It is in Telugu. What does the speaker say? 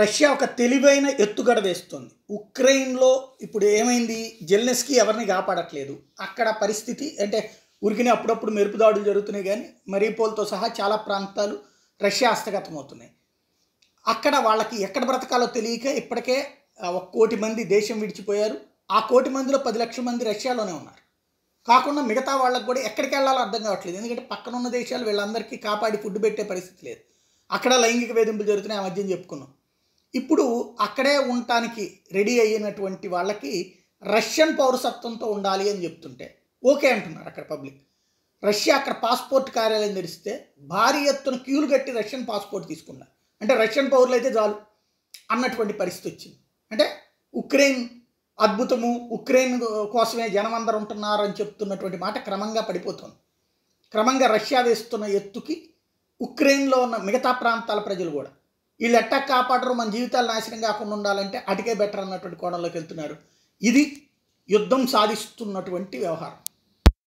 రష్యా ఒక తెలివైన ఎత్తుగడ వేస్తుంది ఉక్రెయిన్లో ఇప్పుడు ఏమైంది జెల్నెస్కి ఎవరిని కాపాడట్లేదు అక్కడ పరిస్థితి అంటే ఉరికినే అప్పుడప్పుడు మెరుపు దాడులు జరుగుతున్నాయి కానీ మరీపోల్తో సహా చాలా ప్రాంతాలు రష్యా హస్తగతమవుతున్నాయి అక్కడ వాళ్ళకి ఎక్కడ బ్రతకాలో తెలియక ఇప్పటికే ఒక కోటి మంది దేశం విడిచిపోయారు ఆ కోటి మందిలో పది లక్షల మంది రష్యాలోనే ఉన్నారు కాకుండా మిగతా వాళ్ళకి కూడా ఎక్కడికి వెళ్ళాలో అర్థం కావట్లేదు ఎందుకంటే పక్కనున్న దేశాలు వీళ్ళందరికీ కాపాడి ఫుడ్ పెట్టే పరిస్థితి లేదు అక్కడ లైంగిక వేధింపులు జరుగుతున్నాయి ఆ మధ్యని చెప్పుకున్నాం ఇప్పుడు అక్కడే ఉండటానికి రెడీ అయినటువంటి వాళ్ళకి రష్యన్ పౌరసత్వంతో ఉండాలి అని చెప్తుంటే ఓకే అంటున్నారు అక్కడ పబ్లిక్ రష్యా అక్కడ పాస్పోర్ట్ కార్యాలయం తెరిస్తే భారీ ఎత్తున క్యూలు కట్టి రష్యన్ పాస్పోర్ట్ తీసుకున్నారు అంటే రష్యన్ పౌరులు అయితే చాలు అన్నటువంటి పరిస్థితి వచ్చింది అంటే ఉక్రెయిన్ అద్భుతము ఉక్రెయిన్ కోసమే జనం ఉంటున్నారు ఉంటున్నారని చెప్తున్నటువంటి మాట క్రమంగా పడిపోతుంది క్రమంగా రష్యా వేస్తున్న ఎత్తుకి ఉక్రెయిన్లో ఉన్న మిగతా ప్రాంతాల ప్రజలు కూడా వీళ్ళు ఎట్టా కాపాడరు మన జీవితాలు నాశనం కాకుండా ఉండాలంటే అటుకే బెటర్ అన్నటువంటి కోణంలోకి వెళ్తున్నారు ఇది యుద్ధం సాధిస్తున్నటువంటి వ్యవహారం